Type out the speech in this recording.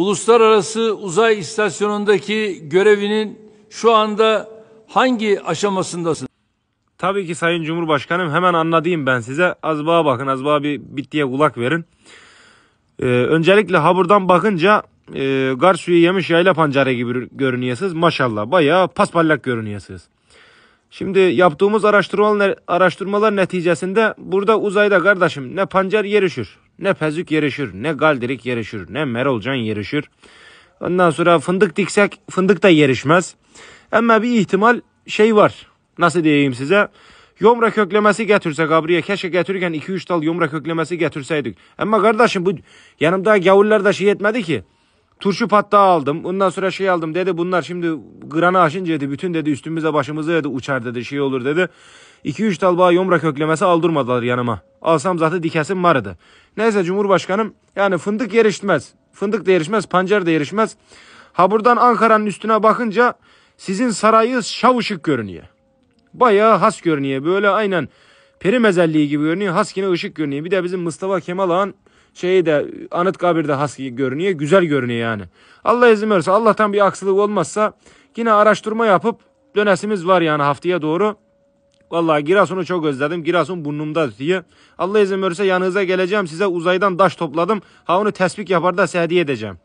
Uluslararası Uzay İstasyonu'ndaki görevinin şu anda hangi aşamasındasın? Tabii ki Sayın Cumhurbaşkanım hemen anladayım ben size. Azbağa bakın azbağa bir bittiye kulak verin. Ee, öncelikle haburdan bakınca e, gar suyu yemiş yayla pancarı gibi görünüyorsunuz. Maşallah bayağı paspallak görünüyorsunuz. Şimdi yaptığımız araştırmalar, araştırmalar neticesinde burada uzayda kardeşim ne pancar yer ne Pezük yarışır, ne Galdirik yarışır, ne Merolcan yarışır. Ondan sonra fındık diksek fındık da yarışmaz. Ama bir ihtimal şey var. Nasıl diyeyim size? Yomra köklemesi getirsek Gabriel, Keşke getirirken 2-3 dal yomra köklemesi getirseydik. Ama kardeşim bu yanımda gavurlar da şey etmedi ki turşu patlağı aldım. Bundan sonra şey aldım dedi bunlar şimdi granı aşınca dedi bütün dedi üstümüze başımıza dedi uçar dedi şey olur dedi. 2-3 dal bağ yomra köklemesi aldırmadılar yanıma. Alsam zaten dikesim vardı. Neyse Cumhurbaşkanım yani fındık yerişmez. Fındık da yerişmez, pancar da yerişmez. Ha buradan Ankara'nın üstüne bakınca sizin sarayı şavışık görünüyor. Bayağı has görünüyor. Böyle aynen peri mezelliği gibi görünüyor. Haskine ışık görünüyor. Bir de bizim Mustafa Kemal Ağa'nın şeyi de anıt kabirde has görünüyor. Güzel görünüyor yani. Allah izin verirse Allah'tan bir aksılık olmazsa yine araştırma yapıp dönesimiz var yani haftaya doğru. Vallahi Giresun'u çok özledim. Giresun burnumda diye. Allah izin verirse yanınıza geleceğim. Size uzaydan taş topladım. Ha onu tespit yapar da hediye edeceğim.